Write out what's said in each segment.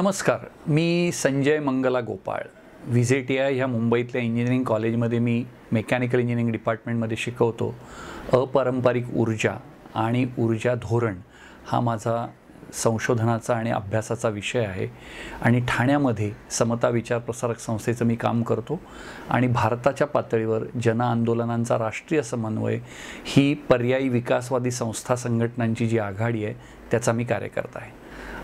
नमस्कार मी Sanjay Mangala Gopal V J T I ह्या मुंबईतल्या इंजिनिअरिंग कॉलेजमध्ये मी मेकॅनिकल इंजिनिअरिंग डिपार्टमेंटमध्ये शिकवतो अपारंपरिक ऊर्जा आणि ऊर्जा धोरण हा माझा संशोधनाचा आणि अभ्यासाचा विषय आहे आणि ठाण्यामध्ये समता विचार प्रसारक संस्थेचं मी काम करतो आणि भारताच्या पातळीवर जन आंदोलनांचा राष्ट्रीय समन्वय ही पर्यायी विकासवादी संस्था संघटनांची जी आघाडी आहे त्याचा मी कार्यकर्ता आहे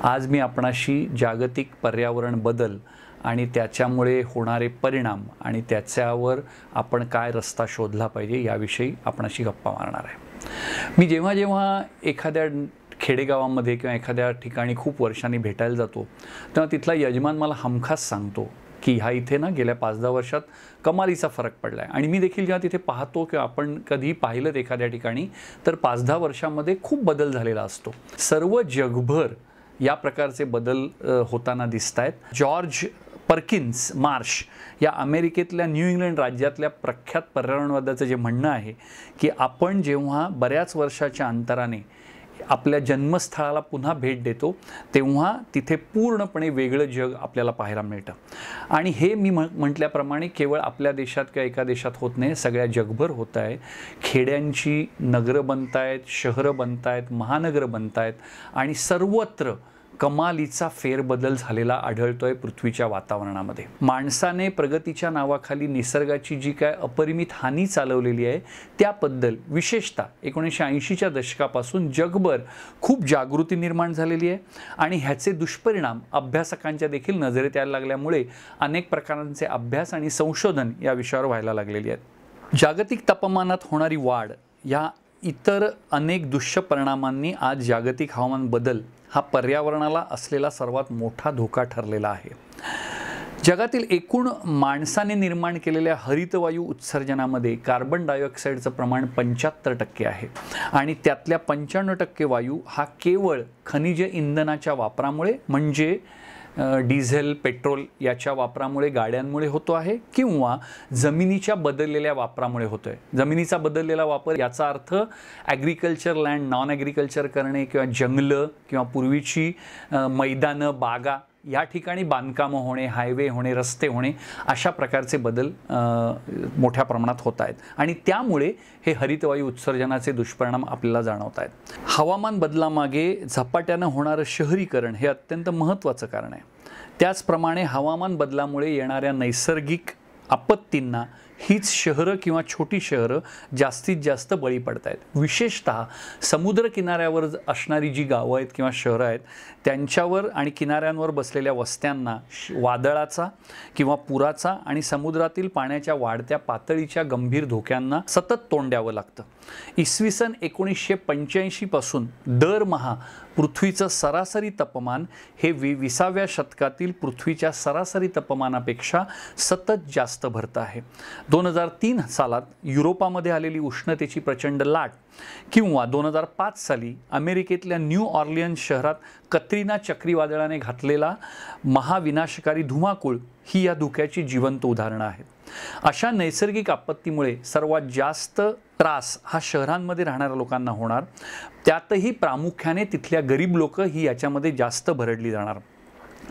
आज मी आपणाशी जागतिक पर्यावरण बदल आणि त्याच्यामुळे होणारे परिणाम आणि त्याच्यावर आपण काय रस्ता शोधला पाहिजे याविषयी आपणाशी गप्पा मारणार आहे मी जेव्हा जेव्हा एखाद्या खेडेगावामध्ये किंवा एखाद्या ठिकाणी खूप वर्षांनी भेटायला जातो तेव्हा तिथला यजमान मला हमखास सांगतो की ह्या इथे ना गेल्या पाच दहा वर्षात कमालीचा फरक पडला आहे आणि मी देखील जेव्हा तिथे पाहतो किंवा आपण कधी पाहिलं एखाद्या ठिकाणी तर पाच दहा वर्षामध्ये खूप बदल झालेला असतो सर्व जगभर या प्रकारचे बदल होताना दिसत आहेत जॉर्ज पर्किन्स मार्श या अमेरिकेतल्या न्यू इंग्लंड राज्यातल्या प्रख्यात पर्यावरणवादाचं जे म्हणणं आहे की आपण जेव्हा बऱ्याच वर्षाच्या अंतराने आपल्या जन्मस्थळाला पुन्हा भेट देतो तेव्हा तिथे पूर्णपणे वेगळं जग आपल्याला पाहायला मिळतं आणि हे मी म्हटल्याप्रमाणे केवळ आपल्या देशात किंवा एका देशात होत नाही सगळ्या जगभर होत आहे खेड्यांची नगरं बनत आहेत शहरं बनत आहेत महानगरं बनत आहेत आणि सर्वत्र कमालीचा फेरबदल झालेला आढळतोय पृथ्वीच्या वातावरणामध्ये माणसाने प्रगतीच्या नावाखाली निसर्गाची जी काय अपरिमित हानी चालवलेली आहे त्याबद्दल विशेषतः एकोणीसशे ऐंशीच्या दशकापासून जगभर खूप जागृती निर्माण झालेली आहे आणि ह्याचे दुष्परिणाम अभ्यासकांच्या देखील नजरेत यायला लागल्यामुळे अनेक प्रकारांचे अभ्यास आणि संशोधन या विषयावर व्हायला लागलेली आहेत जागतिक तापमानात होणारी वाढ या इतर अनेक दुष्परिणामांनी आज जागतिक हवामान बदल हा पर्यावरणाला असलेला सर्वात मोठा धोका ठरलेला आहे जगातील एकूण माणसाने निर्माण केलेल्या हरितवायू उत्सर्जनामध्ये कार्बन डायऑक्साईडचं प्रमाण पंच्याहत्तर टक्के आहे आणि त्यातल्या पंच्याण्णव टक्के वायू हा केवळ खनिज इंधनाच्या वापरामुळे म्हणजे डिझेल पेट्रोल याच्या वापरामुळे गाड्यांमुळे होतो आहे किंवा जमिनीच्या बदललेल्या वापरामुळे होतो आहे जमिनीचा बदललेला वापर याचा अर्थ ॲग्रिकल्चर लँड नॉन ॲग्रिकल्चर करणे किंवा जंगलं किंवा पूर्वीची मैदानं बागा या ठिकाणी बांधकामं होणे हायवे होणे रस्ते होणे अशा प्रकारचे बदल मोठ्या प्रमाणात होत आहेत आणि त्यामुळे हे हरितवायू उत्सर्जनाचे दुष्परिणाम आपल्याला जाणवत आहेत हवामान बदलामागे झपाट्यानं होणारं शहरीकरण हे अत्यंत महत्त्वाचं कारण आहे त्याचप्रमाणे हवामान बदलामुळे येणाऱ्या नैसर्गिक आपत्तींना हीच शहरं किंवा छोटी शहरं जास्तीत जास्त बळी पडत आहेत विशेषत समुद्रकिनाऱ्यावर असणारी जी गावं आहेत किंवा शहरं आहेत त्यांच्यावर आणि किनाऱ्यांवर बसलेल्या वस्त्यांना वादळाचा किंवा पुराचा आणि समुद्रातील पाण्याच्या वाढत्या पातळीच्या गंभीर धोक्यांना सतत तोंड द्यावं लागतं इसवी सन एकोणीसशे पंच्याऐंशीपासून दरमहा पृथ्वीचं सरासरी तापमान हे वि विसाव्या शतकातील पृथ्वीच्या सरासरी तापमानापेक्षा सतत जास्त भरतं आहे दोन हजार तीन सालात युरोपामध्ये आलेली उष्णतेची प्रचंड लाट किंवा दोन हजार पाच साली अमेरिकेतल्या न्यू ऑर्लियन शहरात कत कतरीना चक्रीवादळाने घातलेला महाविनाशकारी धुमाकूळ ही या धुक्याची जिवंत उदाहरणं आहेत अशा नैसर्गिक आपत्तीमुळे सर्वात जास्त त्रास हा शहरांमध्ये राहणाऱ्या लोकांना होणार त्यातही प्रामुख्याने तिथल्या गरीब लोक ही याच्यामध्ये जास्त भरडली जाणार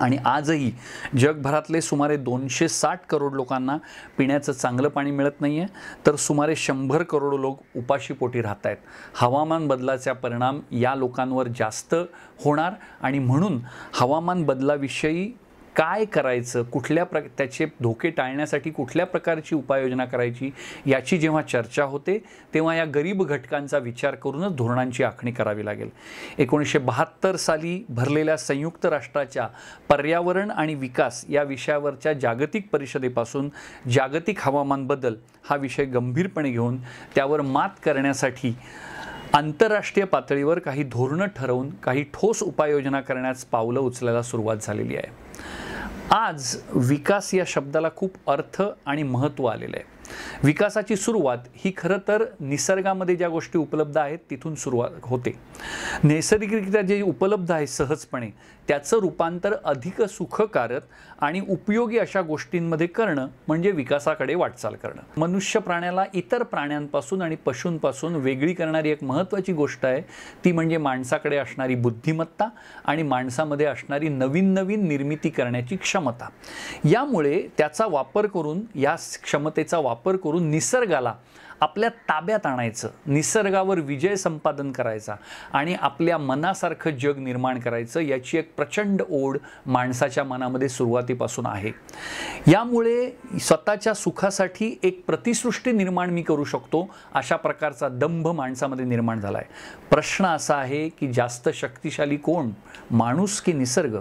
आणि आजही जगभरातले सुमारे दोनशे साठ करोड लोकांना पिण्याचं चांगलं पाणी मिळत नाही आहे तर सुमारे शंभर करोड लोक उपाशीपोटी राहत आहेत हवामान बदलाचा परिणाम या लोकांवर जास्त होणार आणि म्हणून हवामान बदलाविषयी काय करायचं कुठल्या प्र त्याचे धोके टाळण्यासाठी कुठल्या प्रकारची उपाययोजना करायची याची जेव्हा चर्चा होते तेव्हा या गरीब घटकांचा विचार करूनच धोरणांची आखणी करावी लागेल एकोणीसशे बहात्तर साली भरलेल्या संयुक्त राष्ट्राच्या पर्यावरण आणि विकास या विषयावरच्या जागतिक परिषदेपासून जागतिक हवामान बदल हा विषय गंभीरपणे घेऊन त्यावर मात करण्यासाठी आंतरराष्ट्रीय पातळीवर काही धोरणं ठरवून काही ठोस उपाययोजना करण्यास पावलं उचलायला सुरुवात झालेली आहे आज विकास या शब्दाला खूप अर्थ आणि महत्त्व आलेलं आहे विकासाची सुरुवात ही खरं तर निसर्गामध्ये ज्या गोष्टी उपलब्ध आहेत तिथून सुरुवात होते नैसर्गिकरित्या जे उपलब्ध आहे सहजपणे त्याचं रूपांतर अधिक सुखकारक आणि उपयोगी अशा गोष्टींमध्ये करणं म्हणजे विकासाकडे वाटचाल करणं मनुष्य प्राण्याला इतर प्राण्यांपासून आणि पशूंपासून वेगळी करणारी एक महत्त्वाची गोष्ट आहे ती म्हणजे माणसाकडे असणारी बुद्धिमत्ता आणि माणसामध्ये असणारी नवीन नवीन निर्मिती करण्याची क्षमता यामुळे त्याचा वापर करून या क्षमतेचा वापर वापर करून निसर्गाला आपल्या ताब्यात आणायचं निसर्गावर विजय संपादन करायचा आणि आपल्या मनासारखं जग निर्माण करायचं याची एक प्रचंड ओढ माणसाच्या मनामध्ये सुरुवातीपासून आहे यामुळे स्वतःच्या सुखासाठी एक प्रतिसृष्टी निर्माण मी करू शकतो अशा प्रकारचा दंभ माणसामध्ये निर्माण झाला प्रश्न असा आहे की जास्त शक्तिशाली कोण माणूस की निसर्ग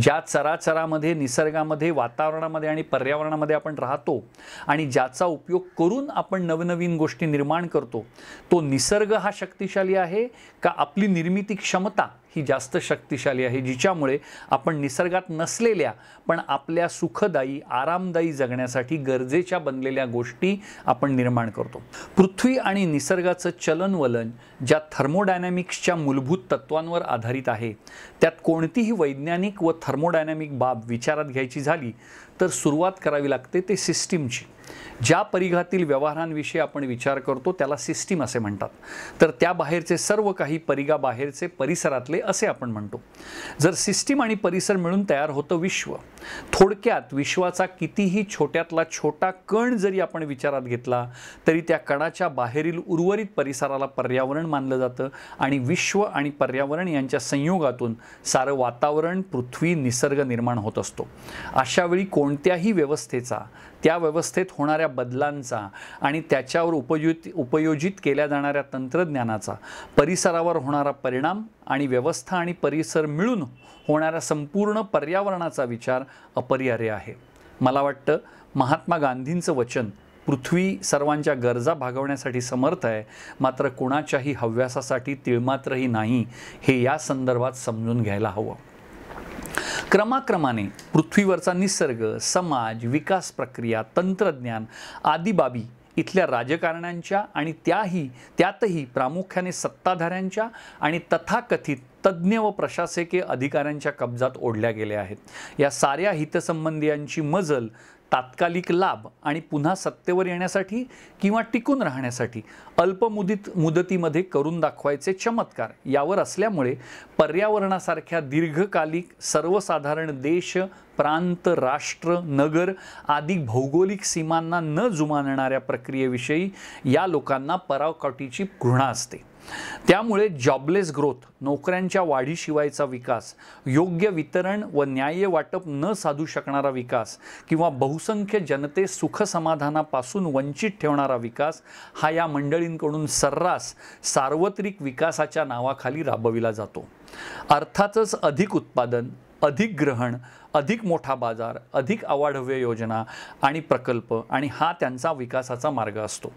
ज्या चराचरामध्ये निसर्गामध्ये वातावरणामध्ये आणि पर्यावरणामध्ये आपण राहतो आणि ज्याचा उपयोग करून आपण नवनवीन गोष्टी निर्माण करतो तो निसर्ग हा शक्तिशाली आहे का आपली निर्मिती क्षमता ही जास्त शक्तिशाली आहे जिच्यामुळे आपण निसर्गात नसलेल्या पण आपल्या सुखदायी आरामदायी जगण्यासाठी गरजेच्या बनलेल्या गोष्टी आपण निर्माण करतो पृथ्वी आणि निसर्गाचं चलनवलन ज्या थर्मोडायनॅमिक्सच्या मूलभूत तत्वांवर आधारित आहे त्यात कोणतीही वैज्ञानिक व थर्मोडायनॅमिक बाब विचारात घ्यायची झाली तर सुरुवात करावी लागते ते सिस्टीमची ज्या परिघातील व्यवहारांविषयी आपण विचार करतो त्याला सिस्टीम असे म्हणतात तर त्या बाहेरचे सर्व काही बाहेरचे परिसरातले असे आपण म्हणतो जर सिस्टीम आणि परिसर मिळून तयार होतं विश्व थोडक्यात विश्वाचा कितीही छोट्यातला छोटा कण जरी आपण विचारात घेतला तरी त्या कणाच्या बाहेरील उर्वरित परिसराला पर्यावरण मानलं जातं आणि विश्व आणि पर्यावरण यांच्या संयोगातून सारं वातावरण पृथ्वी निसर्ग निर्माण होत असतो अशावेळी कोणत्याही व्यवस्थेचा त्या व्यवस्थेत होणाऱ्या बदलांचा आणि त्याच्यावर उपयुत उपयोजित केल्या जाणाऱ्या तंत्रज्ञानाचा परिसरावर होणारा परिणाम आणि व्यवस्था आणि परिसर मिळून होणाऱ्या संपूर्ण पर्यावरणाचा विचार अपरिहार्य आहे मला वाटतं महात्मा गांधींचं वचन पृथ्वी सर्वांच्या गरजा भागवण्यासाठी समर्थ आहे मात्र कोणाच्याही हव्यासासाठी तिळमात्रही नाही हे या संदर्भात समजून घ्यायला हवं क्रमाक्रमाने पृथ्वीवरचा निसर्ग समाज विकास प्रक्रिया तंत्रज्ञान आदी बाबी इथल्या राजकारण्यांच्या आणि त्याही त्यातही प्रामुख्याने सत्ताधाऱ्यांच्या आणि तथाकथित तज्ज्ञ व प्रशासकीय अधिकाऱ्यांच्या कब्जात ओढल्या गेल्या आहेत या साऱ्या हितसंबंधियांची मजल तात्कालिक लाभ आणि पुन्हा सत्तेवर येण्यासाठी किंवा टिकून राहण्यासाठी अल्पमुदित मुदतीमध्ये करून दाखवायचे चमत्कार यावर असल्यामुळे पर्यावरणासारख्या दीर्घकालिक सर्वसाधारण देश प्रांत राष्ट्र नगर आदी भौगोलिक सीमांना न जुमानणाऱ्या प्रक्रियेविषयी या लोकांना परावकाटीची घृणा असते त्यामुळे जॉबलेस ग्रोथ नोकऱ्यांच्या वाढीशिवायचा विकास योग्य वितरण व न्याय्य वाटप न साधू शकणारा विकास किंवा बहुसंख्य जनते सुखसमाधानापासून वंचित ठेवणारा विकास हा या मंडळींकडून सर्रास सार्वत्रिक विकासाच्या नावाखाली राबविला जातो अर्थातच अधिक उत्पादन अधिक ग्रहण अधिक मोठा बाजार अधिक अवाढव्य योजना आणि प्रकल्प आणि हा त्यांचा विकासाचा मार्ग असतो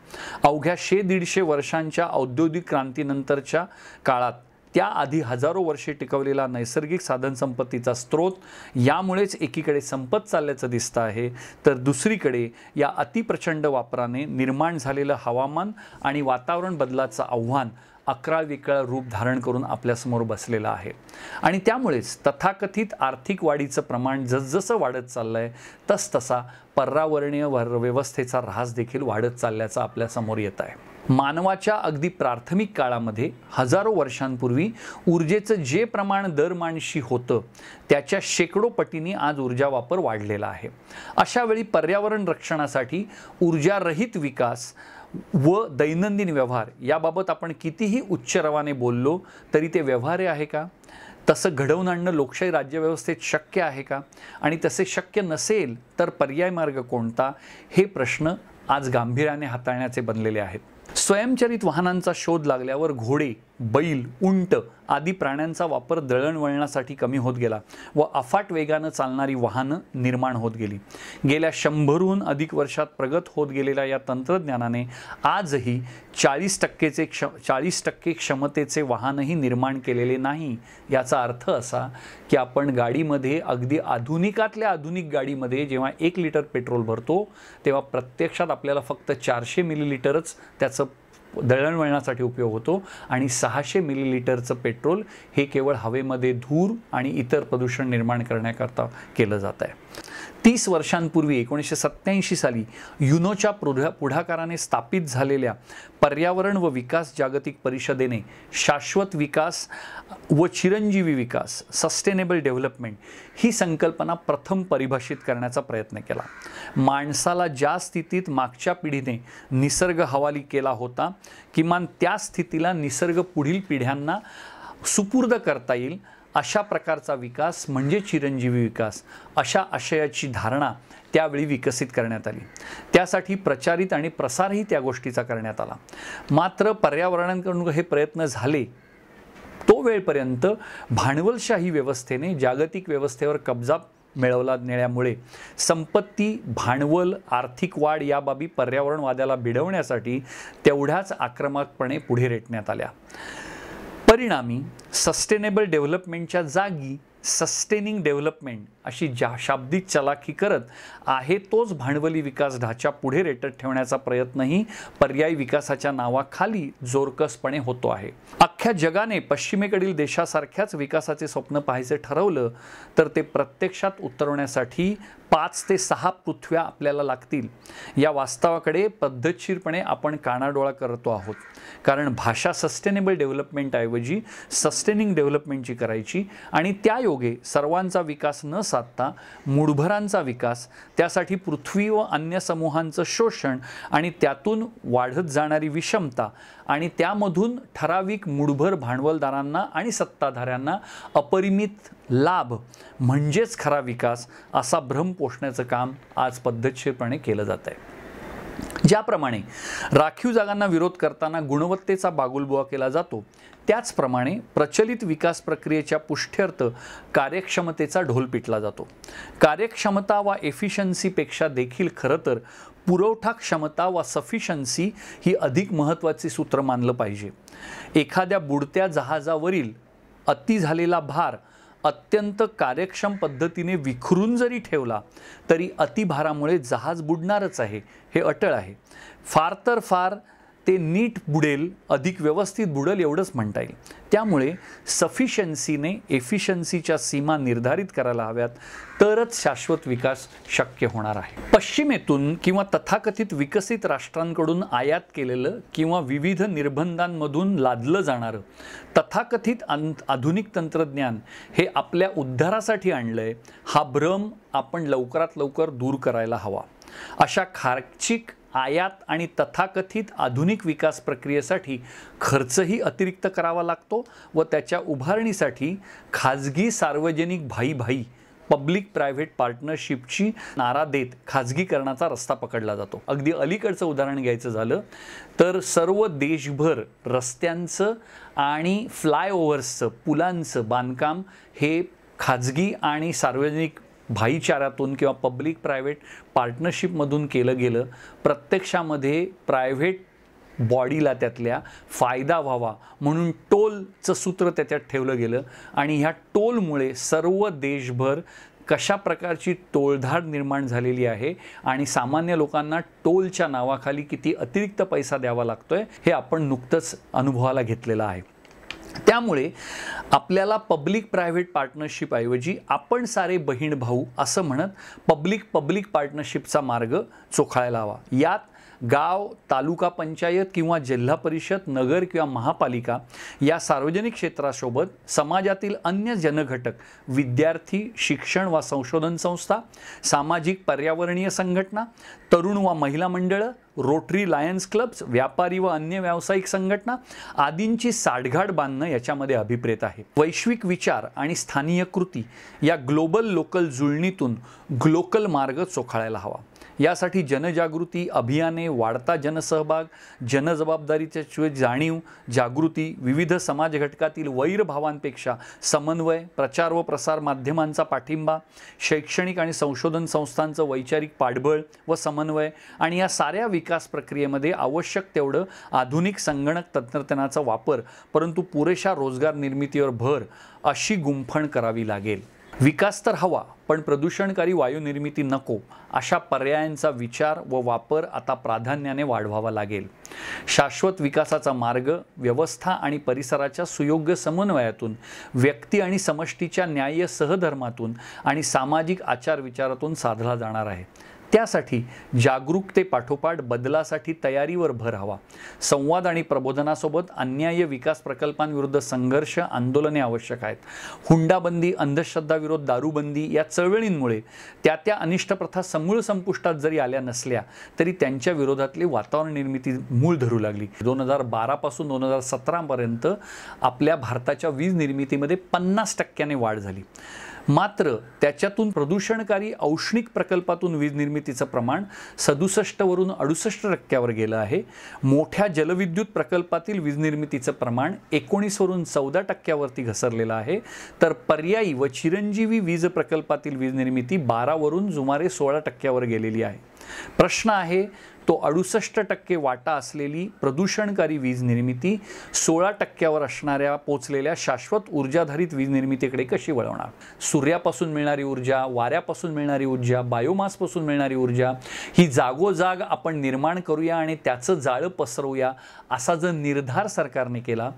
अवघ्या शे दीडशे वर्षांच्या औद्योगिक क्रांतीनंतरच्या काळात त्याआधी हजारो वर्षे टिकवलेला नैसर्गिक साधनसंपत्तीचा स्रोत यामुळेच एकीकडे संपत चालल्याचं दिसतं आहे तर दुसरीकडे या अतिप्रचंड वापराने निर्माण झालेलं हवामान आणि वातावरण बदलाचं आव्हान अकरा विकळ रूप धारण करून आपल्यासमोर बसलेला आहे आणि त्यामुळेच तथाकथित आर्थिक वाढीचं प्रमाण जसजसं वाढत चाललं आहे तसतसा पर्यावरणीय व्यवस्थेचा ऱ्हास देखील वाढत चालल्याचा आपल्यासमोर येत आहे मानवाच्या अगदी प्राथमिक काळामध्ये हजारो वर्षांपूर्वी ऊर्जेचं जे प्रमाण दर मानशी होतं त्याच्या शेकडो पटीने आज ऊर्जा वापर वाढलेला आहे अशावेळी पर्यावरण रक्षणासाठी ऊर्जारहित विकास व दैनंदिन व्यवहार याबाबत आपण कितीही उच्च रवाने बोललो तरी ते व्यवहार्य आहे का तसं घडवून आणणं लोकशाही राज्यव्यवस्थेत शक्य आहे का आणि तसे शक्य नसेल तर पर्याय मार्ग कोणता हे प्रश्न आज गांभीर्याने हाताळण्याचे बनलेले आहेत स्वयंचलित वाहनांचा शोध लागल्यावर घोडे बैल उंट आदी प्राण्यांचा वापर दळणवळणासाठी कमी होत गेला व अफाट वेगानं चालणारी वाहनं निर्माण होत गेली गेल्या शंभरहून अधिक वर्षात प्रगत होत गेलेल्या या तंत्रज्ञानाने आजही चाळीस टक्केचे क्ष चाळीस टक्के क्षमतेचे वाहनही निर्माण केलेले नाही याचा अर्थ असा की आपण गाडीमध्ये अगदी आधुनिकातल्या आधुनिक गाडीमध्ये जेव्हा एक लिटर पेट्रोल भरतो तेव्हा प्रत्यक्षात आपल्याला फक्त चारशे मिलीलिटरच त्याचं दळणवळणासाठी उपयोग होतो आणि सहाशे मिलीलिटरचं पेट्रोल हे केवळ हवेमध्ये धूर आणि इतर प्रदूषण निर्माण करण्याकरता केलं जात आहे तीस वर्षांपूर्वी एकोणीसशे सत्त्याऐंशी साली युनोच्या पुढ्या पुढाकाराने स्थापित झालेल्या पर्यावरण व विकास जागतिक परिषदेने शाश्वत विकास व चिरंजीवी विकास सस्टेनेबल डेव्हलपमेंट ही संकल्पना प्रथम परिभाषित करण्याचा प्रयत्न केला माणसाला ज्या स्थितीत मागच्या पिढीने निसर्ग हवाली केला होता किमान त्या स्थितीला निसर्ग पुढील पिढ्यांना सुपूर्द करता येईल अशा प्रकारचा विकास म्हणजे चिरंजीवी विकास अशा आशयाची धारणा त्यावेळी विकसित करण्यात आली त्यासाठी प्रचारित आणि प्रसारही त्या गोष्टीचा करण्यात आला मात्र पर्यावरणाकडून हे प्रयत्न झाले तो वेळपर्यंत भांडवलशाही व्यवस्थेने जागतिक व्यवस्थेवर कब्जा मिळवला नेण्यामुळे संपत्ती भांडवल आर्थिक वाढ या बाबी पर्यावरणवाद्याला भिडवण्यासाठी तेवढ्याच आक्रमकपणे पुढे रेटण्यात आल्या परिणामी सस्टेनेबल डेव्हलपमेंटच्या जागी सस्टेनिंग डेव्हलपमेंट अशी ज्या शाब्दिक चलाखी करत आहे तोच भांडवली विकास ढाचा पुढे रेटत ठेवण्याचा प्रयत्नही पर्यायी विकासाच्या नावाखाली जोरकसपणे होतो आहे अख्ख्या जगाने पश्चिमेकडील देशासारख्याच विकासाचे स्वप्न पाहायचे ठरवलं तर ते प्रत्यक्षात उतरवण्यासाठी पाच ते सहा पृथ्व्या आपल्याला लागतील या वास्तवाकडे पद्धतशीरपणे आपण कानाडोळा करतो आहोत कारण भाषा सस्टेनेबल डेव्हलपमेंटऐवजी सस्टेनिंग डेव्हलपमेंटची करायची आणि त्या योगे सर्वांचा विकास न साधता मूळभरांचा विकास त्यासाठी पृथ्वी व अन्य समूहांचं शोषण आणि त्यातून वाढत जाणारी विषमता आणि त्यामधून ठराविक मूळभर भांडवलदारांना आणि सत्ताधाऱ्यांना अपरिमित लाभ म्हणजेच खरा विकास असा भ्रम पोषण्याचं काम आज पद्धतशीरपणे केलं जात आहे ज्याप्रमाणे राखीव जागांना विरोध करताना गुणवत्तेचा बागुलबुवा केला जातो त्याचप्रमाणे प्रचलित विकास प्रक्रियेच्या पुष्ट्यर्थ कार्यक्षमतेचा ढोल पिटला जातो कार्यक्षमता वा एफिशन्सीपेक्षा देखील खरं तर पुरवठा क्षमता वा सफिशन्सी ही अधिक महत्त्वाचे सूत्र मानलं पाहिजे एखाद्या बुडत्या जहाजावरील अति झालेला भार अत्यंत कार्यक्षम पद्धतीने विखरून जरी ठेवला तरी अतिभारामुळे जहाज बुडणारच आहे हे अटळ आहे फार तर फार ते नीट बुडेल अधिक व्यवस्थित बुडेल एवढंच म्हणता येईल त्यामुळे सफिशन्सीने एफिशियन्सीच्या सीमा निर्धारित करायला हव्यात तरच शाश्वत विकास शक्य होणार आहे पश्चिमेतून किंवा तथाकथित विकसित राष्ट्रांकडून आयात केलेलं किंवा विविध निर्बंधांमधून लादलं जाणारं तथाकथित आधुनिक तंत्रज्ञान हे आपल्या उद्धारासाठी आणलं आहे हा भ्रम आपण लवकरात लवकर दूर करायला हवा अशा खार्चिक आयात आणि तथाकथित आधुनिक विकास प्रक्रियेसाठी खर्चही अतिरिक्त करावा लागतो व त्याच्या उभारणीसाठी खाजगी सार्वजनिक भाईभाई पब्लिक प्रायव्हेट पार्टनरशिपची नारा देत खाजगीकरणाचा रस्ता पकडला जातो अगदी अलीकडचं उदाहरण घ्यायचं झालं तर सर्व देशभर रस्त्यांचं आणि फ्लायओव्हर्सचं पुलांचं बांधकाम हे खाजगी आणि सार्वजनिक भाईचारातून किंवा पब्लिक प्रायव्हेट पार्टनरशिपमधून केलं गेलं प्रत्यक्षामध्ये प्रायव्हेट बॉडीला त्यातल्या फायदा व्हावा म्हणून टोलचं सूत्र त्याच्यात ठेवलं गेलं आणि ह्या टोलमुळे सर्व देशभर कशा प्रकारची टोळधाड निर्माण झालेली आहे आणि सामान्य लोकांना टोलच्या नावाखाली किती अतिरिक्त पैसा द्यावा लागतोय हे आपण नुकतंच अनुभवाला घेतलेलं आहे त्यामुळे आपल्याला पब्लिक प्रायव्हेट पार्टनरशिप ऐवजी आपण सारे बहीण भाऊ असं म्हणत पब्लिक पब्लिक पार्टनरशिपचा मार्ग चोखाळायला हवा यात गाव तालुका पंचायत किंवा जिल्हा परिषद नगर किंवा महापालिका या सार्वजनिक क्षेत्रासोबत समाजातील अन्य जनघटक विद्यार्थी शिक्षण वा संशोधन संस्था सामाजिक पर्यावरणीय संघटना तरुण वा महिला मंडळं रोटरी लायन्स क्लब्स व्यापारी व अन्य व्यावसायिक संघटना आदींची साठगाठ बांधणं याच्यामध्ये अभिप्रेत आहे वैश्विक विचार आणि स्थानीय कृती या ग्लोबल लोकल जुळणीतून ग्लोकल मार्ग चोखाळायला हवा यासाठी जनजागृती अभियाने वाढता जनसहभाग जनजबाबदारीच्या जाणीव जागृती विविध समाज घटकातील वैरभावांपेक्षा समन्वय प्रचार व प्रसार माध्यमांचा पाठिंबा शैक्षणिक आणि संशोधन संस्थांचं वैचारिक पाठबळ व समन्वय आणि या साऱ्या विकास प्रक्रियेमध्ये आवश्यक तेवढं आधुनिक संगणक तंत्रज्ञानाचा वापर परंतु पुरेशा रोजगार निर्मितीवर भर अशी गुंफण करावी लागेल विकास तर हवा पण प्रदूषणकारी वायुनिर्मिती निर्मिती नको अशा पर्यायांचा विचार व वापर आता प्राधान्याने वाढवावा लागेल शाश्वत विकासाचा मार्ग व्यवस्था आणि परिसराच्या सुयोग्य समन्वयातून व्यक्ती आणि समष्टीच्या न्याय्य सहधर्मातून आणि सामाजिक आचार विचारातून साधला जाणार आहे त्यासाठी जागरूकतेपाठोपाठ पाठोपाठ बदलासाठी तयारीवर भर हवा संवाद आणि प्रबोधनासोबत अन्याय विकास प्रकल्पांविरुद्ध संघर्ष आंदोलने आवश्यक आहेत हुंडाबंदी अंधश्रद्धाविरोध दारूबंदी या चळवळींमुळे त्या त्या अनिष्ट प्रथा समूळ संपुष्टात जरी आल्या नसल्या तरी त्यांच्या विरोधातली वातावरण निर्मिती मूळ धरू लागली दोन हजार बारापासून दोन हजार सतरापर्यंत आपल्या भारताच्या वीज निर्मितीमध्ये पन्नास टक्क्याने वाढ झाली मात्र त्याच्यातून प्रदूषणकारी औष्णिक प्रकल्पातून वीज निर्मितीचं प्रमाण सदुसष्टवरून अडुसष्ट टक्क्यावर गेलं आहे मोठ्या जलविद्युत प्रकल्पातील वीज निर्मितीचं प्रमाण एकोणीसवरून चौदा टक्क्यावरती घसरलेलं आहे तर पर्यायी व चिरंजीवी वीज प्रकल्पातील वीज निर्मिती बारावरून जुमारे सोळा टक्क्यावर गेलेली आहे प्रश्न आहे तो अडुसष्ट टक्के वाटा असलेली प्रदूषणकारी वीज निर्मिती सोळा टक्क्यावर असणाऱ्या पोचलेल्या शाश्वत ऊर्जाधारित वीज निर्मितीकडे कशी वळवणार सूर्यापासून मिळणारी ऊर्जा वाऱ्यापासून मिळणारी ऊर्जा बायोमासपासून मिळणारी ऊर्जा ही जागोजाग आपण निर्माण करूया आणि त्याचं जाळं पसरवूया असा जर निर्धार सरकारने केला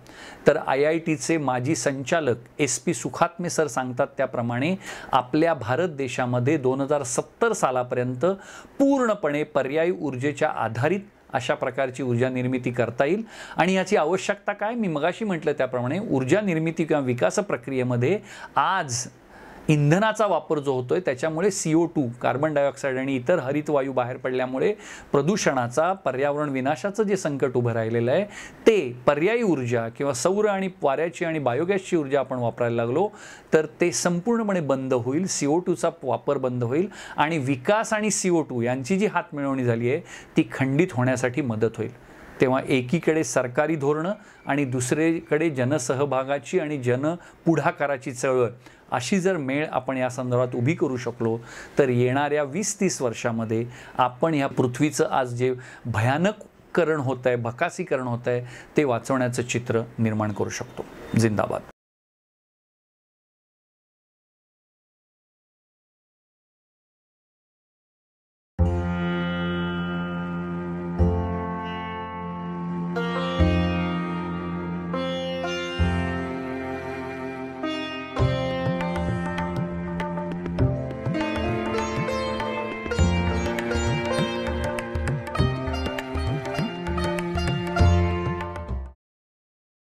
तर आय आय टीचे माजी संचालक एस पी सुखात्मे सर सांगतात त्याप्रमाणे आपल्या भारत देशामध्ये दोन हजार सत्तर सालापर्यंत पूर्णपणे पर्यायी ऊर्जे ऊर्जेच्या आधारित अशा प्रकारची ऊर्जा निर्मिती करता येईल आणि याची आवश्यकता काय मी मगाशी म्हटलं त्याप्रमाणे ऊर्जा निर्मिती किंवा विकास प्रक्रियेमध्ये आज इंधनाचा वापर जो होतोय त्याच्यामुळे C O two carbon dioxide आणि इतर हरित वायू बाहेर पडल्यामुळे प्रदूषणाचा पर्यावरण विनाशाचं जे संकट उभं राहिलेलं आहे ते पर्यायी ऊर्जा किंवा सौर आणि वाऱ्याची आणि बायोगॅसची ऊर्जा आपण वापरायला लागलो तर ते संपूर्णपणे बंद होईल सी ओ टूचा वापर बंद होईल आणि विकास आणि सी ओ टू यांची जी हातमिळवणी झाली आहे ती खंडित होण्यासाठी मदत होईल तेव्हा एकीकडे सरकारी धोरणं आणि दुसरीकडे जनसहभागाची आणि जन पुढाकाराची चळवळ अशी जर मेळ आपण या संदर्भात उभी करू शकलो तर येणाऱ्या वीस तीस वर्षामध्ये आपण ह्या पृथ्वीचं आज जे भयानक करण होत आहे भकासीकरण होत आहे ते वाचवण्याचं चित्र निर्माण करू शकतो जिंदाबाद